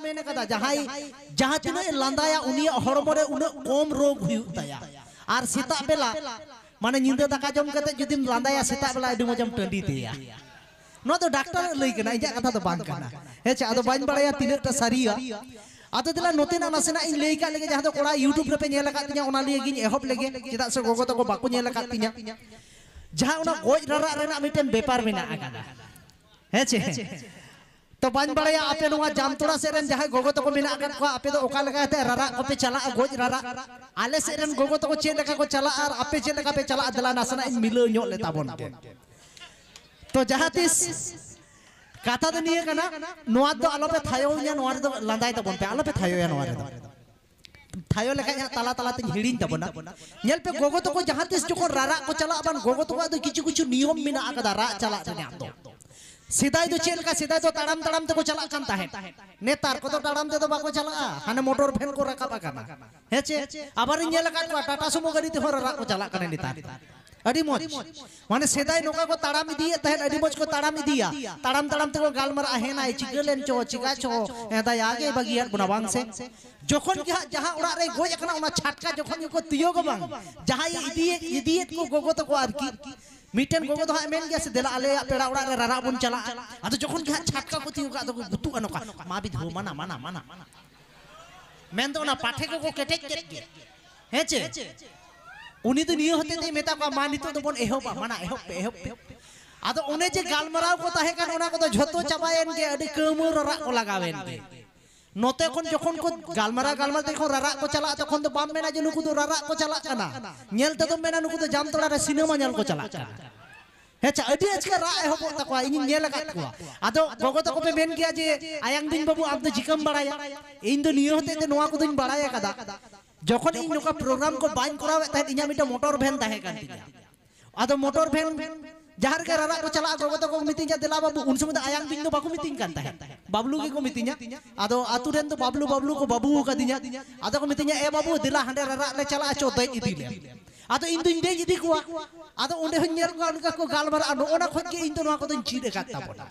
mena kata jahai jahatin ay landa ya unia hormore una kom rog huyu taya ar sita bela mana nyinda takajom kata judim landa ya sita bela dimo jam tadi te ya no to dakta lai kena ija kata to bang kana hecha ato bang bala ya tinir ta saria ato tila note na masina in lai kala kaja hato kora youtube rape nyela katinya ona lai gini ehop lege kita se gogo to ko baku nyela katinya jahau na goi rara rena mitem bepar mena akana hecha तो बन बड़े आपे नुआ जामतोड़ा सेरन जहां गोगो तो को मिना अकद को आपे तो ओका लगा ते ररा को पे चला गोज ररा आले सेरन गोगो तो को चे लगा को चला और आपे चे लगा पे चला दला नासना इन मिलो न्यो लेता बोन के तो जहां तिस कथा तो निये कना नुआ तो आलो पे थायो या नुआ तो लंदाई तो बोन पे आलो पे थायो या नुआ तो थायो लेखा या ताला ताला ते हिडिन तबना नेल पे गोगो तो को जहां तिस जो को ररा को चला बन गोगो तो को तो किछु किछु नियम मिना अकद रा चला तने आप तो सीधा तो चेल का सीधा तो तड़म तड़म तक चला कानता है नेतार को तो तड़म दे तो बाको चला हाने मोटर फेल को रखा काना हे चे आबार इन लगा को टाटा सुमो गाड़ी ते हो रखा को चला काने नेतार अड़ी मोज माने सेदाई नोका को ताड़ाम दिए तहन अड़ी मोज को ताड़ाम दिया ताड़ाम ताड़ाम तक गाल मर आहे ना चिकलेन चो चिका चो एदा आगे बगिया गुनावांग से जोखन के जहां ओड़ा रे गोय कना ओना छाटका जोखन को तियो को बांग जहां ये इदिए को गोगो तक तो को आरकी ᱢᱤᱫᱴᱮᱱ ᱜᱚᱜᱚ ᱫᱚ ᱦᱟᱸᱜ ᱢᱮᱱ ᱜᱮᱭᱟ ᱥᱮ ᱫᱮᱞᱟ ᱟᱞᱮᱭᱟᱜ ᱯᱮᱲᱟ ᱚᱲᱟᱜ ᱨᱮ ᱨᱟᱨᱟ ᱵᱚᱱ ᱪᱟᱞᱟᱜᱼᱟ ᱟᱫᱚ ᱡᱚᱠᱷᱚᱱ ᱜᱮ ᱦᱟᱸᱜ ᱪᱷᱟᱴᱠᱟ ᱠᱚ ᱛᱤᱭᱩᱜᱟ ᱟᱫᱚ ᱠᱚ ᱜᱩᱛᱩᱜᱼᱟ ᱱᱚᱝᱠᱟ ᱢᱟ ᱵᱤᱫᱷᱩ ᱢᱟᱱᱟ ᱢᱟᱱᱟ ᱢᱟᱱᱟ ᱢᱮᱱ ᱫᱚ ᱚᱱᱟ ᱯᱟᱴᱷᱮ ᱠᱚᱠᱚ ᱠᱮᱴᱮᱡ ᱠᱮᱫ ᱜᱮ ᱦᱮᱸ ᱪᱮ ᱩᱱᱤ ᱫᱚ ᱱᱤᱭᱟᱹ ᱦᱚᱛᱮ ᱛᱮᱭ ᱢᱮᱛᱟ ᱠᱚᱣᱟ ᱢᱟ ᱱᱤᱛᱚᱜ ᱫᱚᱵᱚᱱ ᱮᱦᱚᱵᱟ ᱢᱟᱱᱟ ᱮᱦᱚᱵ ᱯᱮ ᱮᱦᱚᱵ ᱯᱮ ᱟᱫᱚ ᱚᱱᱮ ᱡᱮ ᱜᱟᱞᱢᱟᱨᱟᱣ ᱠᱚ ᱛᱟᱦᱮᱸ ᱠᱟᱱ ᱚᱱᱟ ᱠᱚᱫᱚ ᱡᱷᱚᱛᱚ ᱪᱟᱵᱟᱭᱮᱱ ᱜᱮ ᱟᱹᱰᱤ ᱠᱟᱹᱢᱟᱹ ᱨᱟᱜ ᱠᱚ ᱞᱟᱜᱟᱣᱮᱱ ᱜᱮ ᱱᱚᱛᱮ ᱠᱷᱚᱱ ᱡᱚᱠᱷᱚᱱ ᱠᱚ ᱜᱟᱞᱢᱟᱨᱟ ᱜᱟᱞᱢᱟᱨᱟ ᱛᱮ ᱠᱷᱚᱱ ᱨᱟᱨᱟᱜ ᱠᱚ ᱪᱟᱞᱟᱜᱼᱟ ᱛᱚᱠᱷᱚᱱ ᱫᱚ ᱵᱟᱢ ᱢᱮᱱᱟ ᱡᱮ ᱱᱩᱠᱩ ᱫᱚ ᱨᱟᱨᱟᱜ ᱠᱚ ᱪᱟᱞᱟᱜ ᱠᱟᱱᱟ ᱧᱮᱞ ᱛᱮᱫᱚ ᱢᱮᱱᱟ ᱱᱩᱠᱩ ᱫᱚ ᱡᱟᱢᱛᱚᱲᱟ ᱨᱮ ᱥᱤᱱᱮᱢᱟ ᱧᱮᱞ ᱠᱚ ᱪᱟᱞᱟᱜ ᱠᱟᱱᱟ ᱦᱮᱸᱪᱟ ᱟᱹᱰᱤ ᱟᱪᱠᱟ ᱨᱟᱜ ᱮᱦᱚᱵᱚᱜ ᱛᱟᱠᱚᱣᱟ ᱤᱧᱤᱧ ᱧᱮᱞ ᱟᱠᱟᱫ ᱠᱚᱣᱟ ᱟᱫᱚ ᱜᱚᱜᱚ ᱛᱟᱠᱚ ᱯᱮ ᱢᱮᱱ ᱜᱮᱭᱟ ᱡᱮ ᱟᱭᱟᱝ ᱫᱤᱱ ᱵᱟᱹᱵᱩ ᱟᱢ ᱫᱚ ᱪᱤᱠᱟᱹᱢ ᱵᱟᱲᱟᱭᱟ ᱤᱧ ᱫᱚ ᱱᱤᱭᱟᱹ ᱦᱚᱛᱮᱡ ᱛᱮ ᱱᱚᱣᱟ ᱠᱚᱫᱚᱧ ᱵᱟᱲᱟᱭ ᱟᱠᱟᱫᱟ ᱡᱚᱠᱷᱚᱱ ᱤᱧ ᱱᱚᱝᱠᱟ ᱯᱨᱳᱜᱨᱟᱢ ᱠᱚ ᱵᱟᱹᱧ ᱠᱚᱨᱟᱣᱮᱫ ᱛᱟᱦᱮᱸᱫ ᱤᱧᱟᱹᱜ ᱢᱤᱫᱴᱟᱝ ᱢᱚᱴᱚᱨ ᱵᱷᱮᱱ ᱛᱟᱦᱮᱸ ᱠᱟᱱ ᱛᱤᱧᱟ ᱟᱫᱚ ᱢᱚᱴᱚᱨ ᱵᱷᱮᱱ jahar ke rara ko chala agor bata ko mitinga dela babu un sumada ayang din do baku mitinga kan tahe bablu ke ko mitinga ado atu den do bablu bablu ko babu ka dinya ado ko mitinga e eh, babu dela hande rara le chala acho dai idi le ado indu inde idi ko ado ah. unde hun nyer ko anka ko galbar ado ona khot ke indu no ko den chi dekha ta bona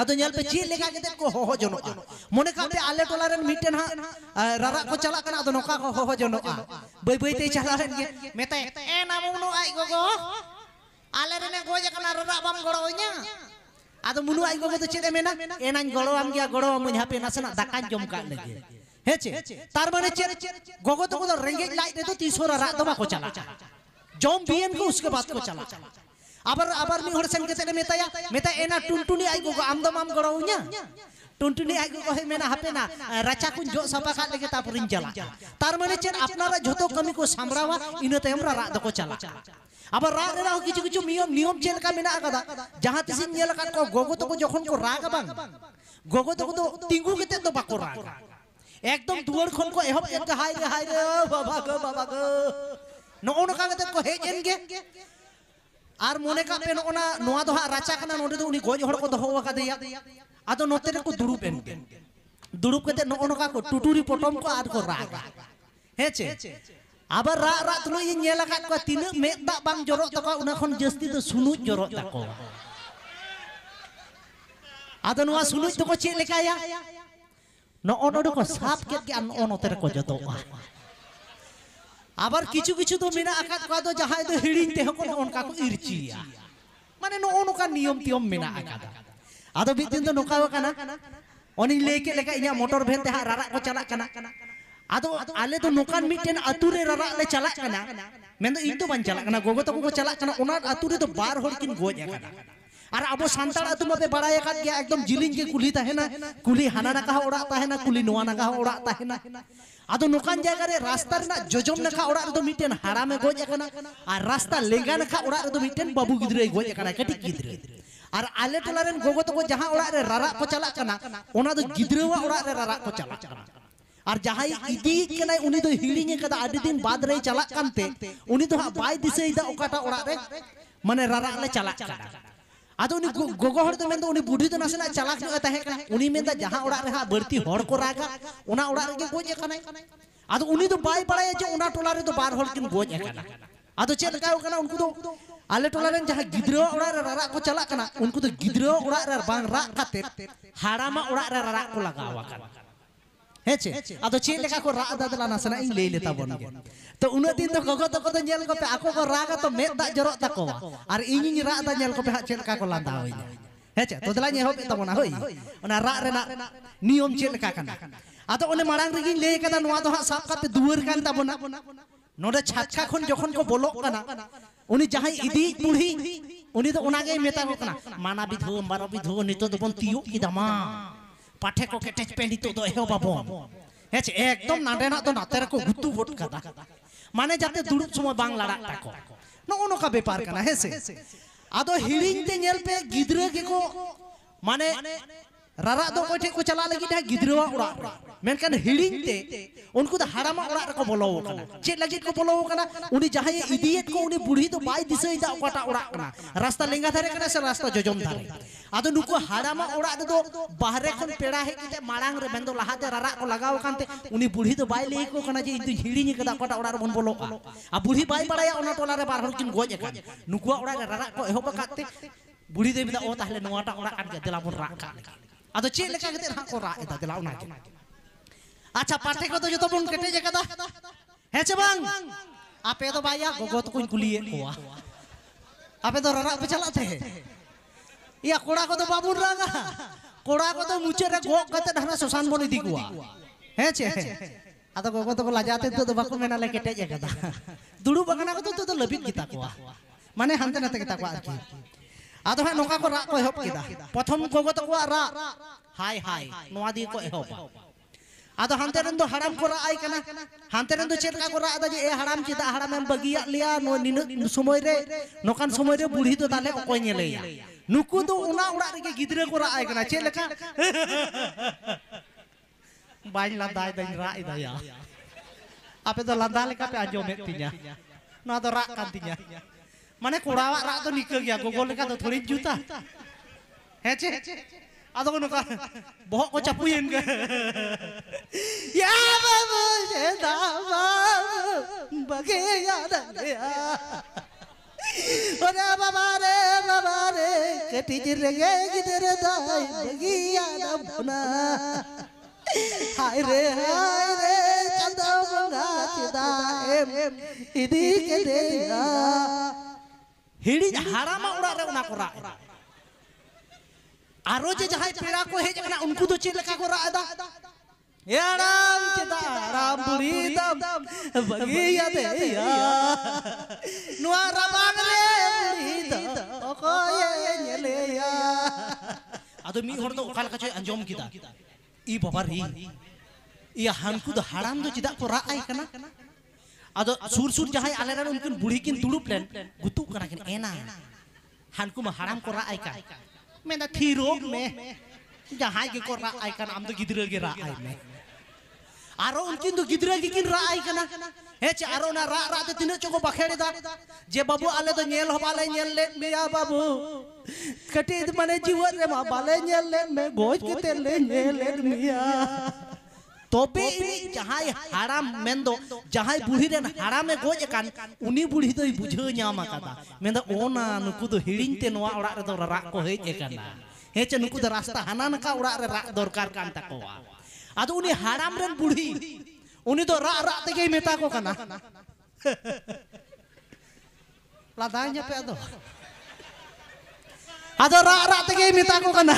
ado nyal pe chi lega ke den ko ho ho jono ah. mone kau pe ale tola ren miten ha eh, rara ko chala kan ado noka ko ho ho jono ah. bai bai te chala ren ge mete e eh, namu no ai gogo ale rene goya kana rara mulu ai gogo to chet emena goro am gya goro amun hape nasana dakan jom kan lagi Hece. tar mane gogo to ko ringgit lai de to tisora ra to bako jom bien ko uske baat ko chala abar abar mi hor sen metaya meta ena tuntuni ai gogo am dom am goronya টুনটুনি আগে কহে মেনা হাপে না রাচা কুন জো সাপা কাট লেগে তারপরে চালা তার মানে চেন আপনারা যত কমি কো সামরাওয়া ইনতে আমরা রাত দকো cala ᱟᱵᱟᱨ ᱨᱟᱜ ᱨᱮᱱᱟᱜ ᱦᱚᱸ ᱠᱤᱪᱷᱩ ᱠᱤᱪᱷᱩ ᱱᱤᱭᱚᱢ ᱱᱤᱭᱚᱢ ᱪᱮᱫ ᱞᱮᱠᱟ ᱢᱮᱱᱟᱜ ᱟᱠᱟᱫᱟ ᱡᱟᱦᱟᱸ ᱛᱤᱥᱤᱧ ᱧᱮᱞ ᱟᱠᱟᱫ ᱠᱚ ᱜᱚᱜᱚ ᱛᱟᱠᱚ ᱡᱚᱠᱷᱚᱱ ᱠᱚ ᱨᱟᱜᱟ ᱵᱟᱝ ᱜᱚᱜᱚ ᱛᱟᱠᱚ ᱫᱚ ᱛᱤᱸᱜᱩ ᱠᱟᱛᱮᱫ ᱫᱚ ᱵᱟᱠᱚ ᱨᱟᱜᱟ ᱮᱠᱫᱚᱢ ᱫᱩᱣᱟᱹᱨ ᱠᱷᱚᱱ ᱠᱚ ᱮᱦᱚᱵ ᱮᱱ ᱜᱮ ᱦᱟᱭ ᱨᱮ ᱦᱟᱭ ᱨᱮ ᱵᱟᱵᱟ ᱜᱚ ᱵᱟᱵᱟ ᱜᱚ ᱱᱚᱜᱼᱚ ᱱᱚᱝᱠᱟ ᱠᱟᱛᱮᱫ ᱠᱚ ᱦᱮᱡ ᱮᱱ ᱜᱮ আর মনে কাপে না নোয়া দো রাচা কানা নোডে দো উনি গজ হড় কো দহ আকাদেয়া আদো নোতে রে কো দুরুপ এন দুরুপ কেতে নোকা কো টুটুরি পটম কো আর কো রাগ হেচে Aba rak rak tu nyelakat kuat tine mek tak bang jorok takwa unakon justi tu sunut jorok takwa. Ada nuah sunut tu ko cek ya? No ono tu ko sab ket ke ono ter ko jatuh. Abar kicu kicu tu mina akat kuat tu jahai tu hilin teh ko no onka ko irci ya. Mana no ono kan niom tiom mina akat. Ada bintin tu no kawa kana. Oni leke leka inya motor bentah rak rak ko kana. Aduh, ale to nukan miten ature rara le chalak kana. Mendo itu ban chalak kana gogo to gogo chalak kana unar ature to bar hol kin goj kana. Ara abo santara to mabe bara ya kat ya jiling ke kuli tahena. Kuli hanana kaha ora tahena kuli nuana kaha ora tahena. aduh nukan jaga re rasta rena jojom naka kaha ora to miten hara me A rasta lega na kaha ora to miten babu gidre goj ya kana ketik gidre. Ar ale to laren gogo to go jaha ora re rara ko chalak kana. Unar to gidre wa ora re rara ko chalak kana. আর যাহাই ইদি কেনাই উনি তো হিড়িং কাদা আদি দিন বাদ রে চালাক কানতে উনি তো বাই দিশে ইদা ওকাটা ওড়া রে মানে রারালে চালাক কাদা আদো উনি গোগো হড় তো মেন্দা উনি বুড়ি তো নাসনা চালাক নয় তাহে কানা উনি মেন্দা যাহা ওড়া রে হা বাড়তি হড় কো রাগা ওনা ওড়া রে গোজ একানাই আদো উনি তো বাই পড়ায় যে ওনা টোলা রে তো বার হড় কিন গোজ একানা আদো চেদ কাও কানা উনকু তো আলে টোলা রেন যাহা গিদ্রো ওড়া রে রারা কো চালাক কানা উনকু তো গিদ্রো ওড়া রে বাং রা কাতে হারামা ওড়া রে রারা কো লাগাওয়া কানা ᱦᱮᱸᱪᱮ ᱟᱫᱚ ᱪᱮᱫ ᱞᱮᱠᱟ ᱠᱚ ᱨᱟᱜ ᱫᱟ ᱫᱮᱞᱟ ᱱᱟᱥᱮᱱᱟᱜ ᱤᱧ ᱞᱟᱹᱭ ᱞᱮᱛᱟ ᱵᱚᱱ ᱜᱮ ᱛᱚ ᱩᱱᱟᱹᱜ ᱫᱤᱱ ᱫᱚ ᱜᱚᱜᱚ ᱛᱟᱠᱚ ᱫᱚ ᱧᱮᱞ ᱠᱚᱯᱮ ᱟᱠᱚ ᱠᱚ ᱨᱟᱜᱟ ᱛᱚ ᱢᱮᱫ ᱫᱟᱜ ᱡᱚᱨᱚᱜ ᱛᱟᱠᱚᱣᱟ ᱟᱨ ᱤᱧᱤᱧ ᱨᱟᱜ ᱫᱟ ᱧᱮᱞ ᱠᱚᱯᱮ ᱦᱟᱸᱜ ᱪᱮᱫ ᱞᱮᱠᱟ ᱠᱚ ᱞᱟᱸᱫᱟ ᱤᱧᱟ ᱦᱮᱸᱪᱮ ᱛᱚ ᱫᱮᱞᱟᱧ ᱮᱦᱚᱵ ᱮᱫ ᱛᱟᱵᱚᱱᱟ ᱦᱳᱭ ᱚᱱᱟ ᱨᱟᱜ ᱨᱮᱱᱟᱜ ᱱᱤᱭᱚᱢ ᱪᱮᱫ ᱞᱮᱠᱟ ᱠᱟᱱᱟ ᱟᱫᱚ ᱚᱱᱮ ᱢᱟᱲᱟᱝ ᱨᱮᱜᱤᱧ ᱞᱟᱹᱭ ᱠᱟᱫᱟ ᱱᱚᱣᱟ ᱫᱚ ᱦᱟᱸᱜ ᱥᱟᱵ ᱠᱟᱛᱮ ᱫᱩᱣᱟᱹᱨ ᱠᱟᱱ ᱛᱟᱵᱚᱱᱟ ᱱᱚᱰᱮ ᱪᱷᱟᱪᱠᱟ ᱠᱷᱚᱱ ᱡᱚᱠᱷᱚᱱ ᱠᱚ ᱵᱚᱞᱚᱜ ᱠᱟᱱᱟ ᱩᱱᱤ ᱡᱟᱦᱟᱸᱭ ᱤᱫᱤᱭᱤᱡ ᱵᱩᱲᱦᱤ ᱩᱱᱤ ᱫᱚ ᱚᱱᱟᱜᱮᱭ ᱢᱮᱛᱟ ᱠᱚ ᱠᱟᱱᱟ ᱢᱟᱱᱟ ᱵᱤᱫᱷᱟᱹ ᱢᱟᱨᱟ ᱵᱤᱫᱷᱟᱹ ᱱᱤᱛᱚᱜ ᱫᱚᱵᱚᱱ ᱛᱤᱭᱳᱜ ᱠᱮᱫᱟ ᱢᱟ ᱯᱟᱴᱷᱮ ᱠᱚ ᱠᱮᱴᱮᱡ ᱯᱮ ᱱᱤᱛᱚᱜ ᱫᱚ ᱮᱦᱚᱵ ᱟᱵᱚᱱ ᱦᱮᱸ ᱪᱮ ᱮᱠᱫᱚᱢ ᱱᱟᱰᱮᱱᱟᱜ ᱫᱚ ᱱᱟᱛᱮ ᱨᱮᱠᱚ ᱜᱷᱩᱛᱩ ᱜᱚᱫ ᱠᱟᱫᱟ ᱢᱟᱱᱮ ᱡᱟᱛᱮ ᱫᱩᱲᱩᱵ ᱥᱚᱢᱚᱭ ᱵᱟᱝ ᱞᱟᱲᱟᱜ ᱛᱟᱠᱚ ᱱᱚᱜᱼᱚ ᱱᱚᱝᱠᱟ ᱵᱮᱯᱟᱨ ᱠᱟᱱᱟ ᱦᱮᱸ ᱥᱮ ᱟᱫᱚ ᱦᱤᱲᱤᱧ ᱛᱮ ᱧᱮᱞ ᱯᱮ ᱜᱤᱫᱽᱨᱟᱹ ᱜᱮᱠᱚ ᱢᱟᱱᱮ Rara do kau cek kau cila lagi dah gidrewa gitu ura, kan healing te, unku dah harama ura kau bolowo kana, cek lagi kau bolowo kana, unu jahaya idiot kau unu budhi tu bayi disuruh itu kau tak ura rasta lengah thare kana se rasta jojom thare, atau unku harama ura itu bahre kau peda he kita marang re bandu lahat rara kau lagau kan te, unu budhi tu bayi leko kana je itu healing ni kita kau tak ura kau bolowo kana, abu bayi pada ya unu tola re parhol kim gua je kana, unku ura rara kau ehoba kat te, budhi te bida oh tahle nuwata ura kan je dalam ura Ado cie leka gede ha kora eta de launa ya ke. Acha pate ko to jo to bun kete je kata. Hece bang. Ape to baya gogo to kun kulie. Ape to rara pe chala te. Iya kora ko to babun ranga. Kora ko to muce re gok dahana dana susan boni di gua. Hece. Ado gogo to kola jate to to bakun mena leke te je kata. Dulu bakana ko to to lebih kita kua. Mane hante nate kita kua. Atau hai kan nongka kora koi hop kita. Potom koko to kuara. Hai hai. Nuwadi koi hop. Atau hantaran to haram kora ai kana. Hantaran to cedra kora ada je eh haram cita haram yang bagi lia no ninu sumoi re. Nokan sumoi re buri to tale koi ya. Nuku to una ura reke gidre kora ai kana cedra ka. Bain landai dan ra ida ya. Apa itu landai kape ajo metinya. Nah, itu rak kantinya. माने कोड़ा रा तो निकल गया गोगोल लेका तो थोड़ी जूता है छे आदो को नका बहुत को चपुयन के या बाबू जे दावा बगे याद रे ओरे बाबा रे बाबा रे कटी जिर गे गिदर दाई बगी याद बुना हाय रे हाय रे चंदा बंगा चिदा एम इदी के देगा hidin harama orang reuna kora. Aroje jahai piraku hei jangan unku tuh cilek aku kora Ya ram kita ram puritam bagi ya Nuara bangle puritam pokoknya nyele ya. Atau mi hordo kal kacau kita. I bapak ri. Iya handuk iya, tuh haram tuh cidak kurang ay kena. Ado sur sur jahai aliran mungkin budikin dulu plan, gutuk karena kan ena. Hanku haram korak aikan. Mena thiro me, jahai ke korak aikan, am tu ke rak aik Aro mungkin tu gidral gikin rak aikan a. Eh cah aro na ah, rak rak tu tidak cukup bakhir dah. Jep babu alat tu nyel hop alat nyel le me ya babu. Kati itu mana jiwa re balai nyel le me, goj kita le nyel le me ya tapi jahai haram mendo jahai buri den haram ya goje kan unik buri itu ibu jauh nyama kata mendo ona nukudu hiling ten wa orang itu rak kohe je kan lah hece nukudu rasta hanan ka orang itu rak dorkar kan tak kowa atau unik haram den buri unik itu rak rak tegi meta kowa kan ladanya pe ado ado rak rak tegi meta kowa kan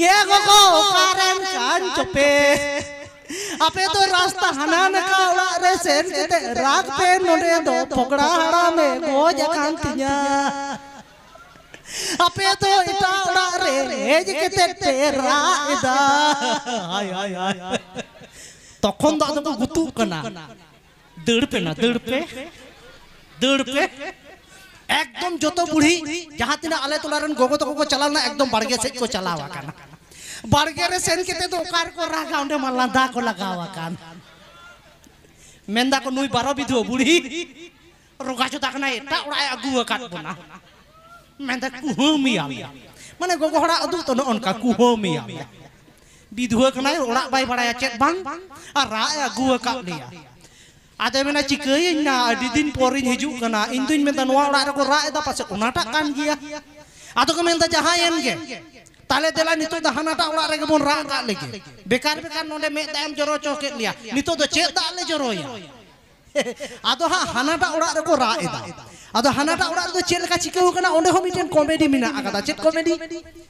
ये गोगो कारण कान चुपे अपे तो, तो रास्ता हना न का उड़ा रे सेन किते राग पे नोडे दो पकड़ा हड़ा में गोज कांतिया तिया तो अपे तो इटा उड़ा रे हेज के ते तेरा इदा हाय हाय हाय तखन तो गुतु कना दड़ पे ना दड़ पे दड़ पे ᱮᱠᱫᱚᱢ ᱡᱚᱛᱚ ᱵᱩᱲᱦᱤ ᱡᱟᱦᱟᱸ ᱛᱤᱱᱟᱹᱜ ᱟᱞᱮ ᱴᱚᱞᱟᱨᱮᱱ ᱜᱚᱜᱚ ᱛᱟᱠᱚ ᱠᱚ ᱪᱟᱞᱟᱣ ᱞᱮᱱᱟ ᱮᱠᱫᱚᱢ ᱵᱟᱲᱜᱮ ᱥᱮᱫ ᱠᱚ ᱪᱟᱞᱟᱣ ᱟᱠᱟᱱᱟ ᱵᱟᱲᱜᱮ ᱨᱮ ᱥᱮᱱ ᱠᱟᱛᱮ ᱫᱚ ᱚᱠᱟ ᱨᱮᱠᱚ ᱨᱟᱜᱟ ᱚᱸᱰᱮ ᱢᱟ ᱞᱟᱸᱫᱟ ᱠᱚ ᱞᱟᱜᱟᱣ ᱟᱠᱟᱱ ᱢᱮᱱᱫᱟ ᱠᱚ ᱱᱩᱭ ᱵᱟᱨᱚ ᱵᱤᱫᱷᱩ ᱵᱩᱲᱦᱤ ᱨᱚᱜᱟ ᱪᱚᱫᱟ ᱠᱟᱱᱟ ᱮᱴᱟᱜ ᱚᱲᱟᱜ ᱮ ᱟᱹᱜᱩ ᱟᱠᱟᱫ ᱵᱚᱱᱟ ᱢᱮᱱᱫᱟ ᱠᱩᱦᱟᱹᱢᱤᱭᱟ ᱢᱟᱱᱮ ᱜᱚᱜᱚ ᱦᱚᱲᱟᱜ ᱟᱹᱫᱩ ᱛᱚ ᱱᱚᱜᱼᱚ ᱱᱚᱝᱠᱟ ᱠᱩᱦᱟᱹᱢᱤᱭᱟ ᱵᱤᱫᱷᱩᱣᱟᱹ ᱠᱟᱱᱟᱭ ᱚᱲᱟᱜ ᱵᱟᱭ ᱵᱟᱲᱟᱭᱟ ᱪᱮᱫ ᱵᱟᱝ ᱟᱨ ᱨᱟᱜ ᱮ ᱟᱹᱜᱩ ᱟᱠᱟᱫ ᱞᱮᱭᱟ Ada mana cikainya adidin nah, ya, nah, porin hiju kena intuin minta nuang rak aku rak itu pasal kunata kan dia. Atau kau minta cahayan ke. Tale telan itu dah hanata ulah rek mun rak lagi. Bekar bekar nonde me tem joro coket lia. Nito do cetak le ya. joro ya. Atau ha hanata ulah rek rak itu. Atau hanata ulah itu cek leka cikau kena onde ho miten komedi mina akata. Cek komedi.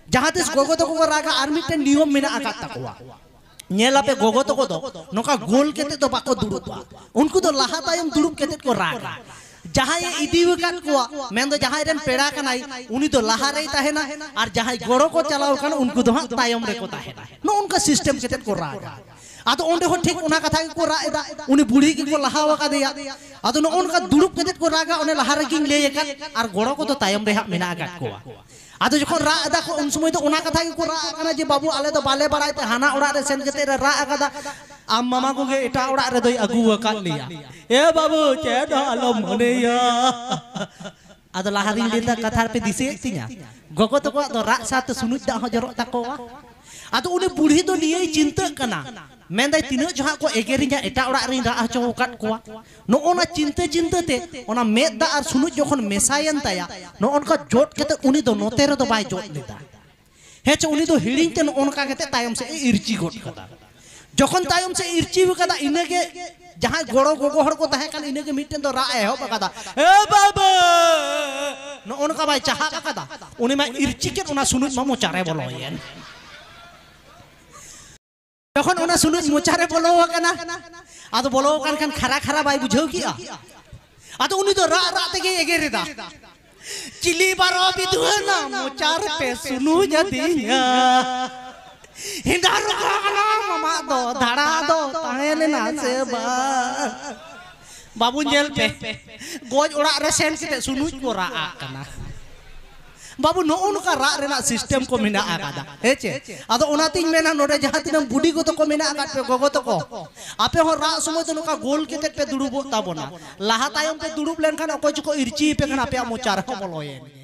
Jahatis gogo to ko raga armiten diom mina akata kuwa. ᱧᱮᱞᱟᱯᱮ ᱜᱚᱜᱚ ᱛᱟᱠᱚ ᱫᱚ ᱱᱚᱝᱠᱟ ᱜᱳᱞ ᱠᱟᱛᱮ ᱫᱚ ᱵᱟᱠᱚ ᱫᱩᱲᱩᱵᱼᱟ ᱩᱱᱠᱩ ᱫᱚ ᱞᱟᱦᱟ ᱛᱟᱭᱚᱢ ᱫᱩᱲᱩᱵ ᱠᱟᱛᱮ ᱠᱚ ᱨᱟᱜᱟ ᱡᱟᱦᱟᱸᱭ ᱤᱫᱤᱣᱟᱠᱟᱫ ᱠᱚᱣᱟ ᱢᱮᱱᱫᱚ ᱡᱟᱦᱟᱸᱭ ᱨᱮᱱ ᱯᱮᱲᱟ ᱠᱟᱱᱟᱭ ᱩᱱᱤ ᱫᱚ ᱞᱟᱦᱟ ᱨᱮᱭ ᱛᱟᱦᱮᱱᱟ ᱟᱨ ᱡᱟᱦᱟᱸᱭ ᱜᱚᱲᱚ ᱠᱚ ᱪᱟᱞᱟᱣ ᱠᱟᱱᱟ ᱩᱱᱠᱩ ᱫᱚ ᱦᱟᱸᱜ ᱛᱟᱭᱚᱢ ᱨᱮᱠᱚ ᱛᱟᱦᱮᱱᱟ ᱱᱚᱜᱼᱚ ᱱᱚᱝᱠᱟ ᱥᱤᱥᱴᱮᱢ ᱠᱟᱛᱮ ᱠᱚ ᱨᱟᱜᱟ atau onde ho thik una kathai ko ra eda uni buli ki ko laha waka deya atau no onka duruk kedet ko raga one laha ra kan ar goro ko to tayam deha mina agat ko atau jokon ra eda ko um itu una kathai ko ra kana je babu ale to bale bara ite hana ora re sen kete ra mama ko ge ita ora re doi agu waka liya e babu che do alo mone ya atau laha ring leta kathar kau tuh, etinya tuh atau raksa tesunut dah hajarok takowa atau uni bulih itu dia cinta kena. Mendai tina jahat kuat egerinya eta orang ring dah acau kat No ona cinta cinta te, ona met da ar sunut jokon mesayan taya. No onka jod kata uni do no tero do bay jod leda. Hece uni do hiring te no onka kata tayam se irci got kata. Jokon tayam se irci kata ina ke jahat goro goro har kota he kan ina do ra eh hop Eh baba. No onka bay cahat kata. Uni ma irci ke ona sunut mamu cara boloyen. तखन ओना सुनुन मोचारे बोलो कना आदो बोलो कन कन खरा खरा बाई बुझौ किया आदो उनी तो रा रा तेगे एगेरेदा चिली बारो बिधुना मोचार पे सुनु जदिया हिंदारो कना मामा दो धड़ा दो ताहेले ना से बा बाबू जेल पे गोज ओड़ा रे सेन किते सुनुज को रा कना babu no unka ra rena sistem ko mena akada eche ado unatin mena nore jahatina budi ko toko mena akad pe gogo toko ape ho ra sumo to nuka gol kete pe durubo tabona ayo pe durub len kana ko chiko irci pe kana pe amo charho moloyen